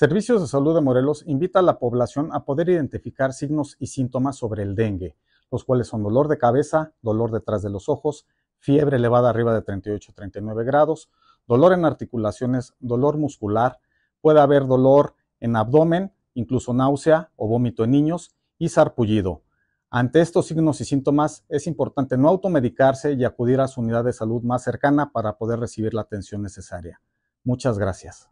Servicios de Salud de Morelos invita a la población a poder identificar signos y síntomas sobre el dengue, los cuales son dolor de cabeza, dolor detrás de los ojos, fiebre elevada arriba de 38-39 grados, dolor en articulaciones, dolor muscular, puede haber dolor en abdomen, incluso náusea o vómito en niños y sarpullido. Ante estos signos y síntomas es importante no automedicarse y acudir a su unidad de salud más cercana para poder recibir la atención necesaria. Muchas gracias.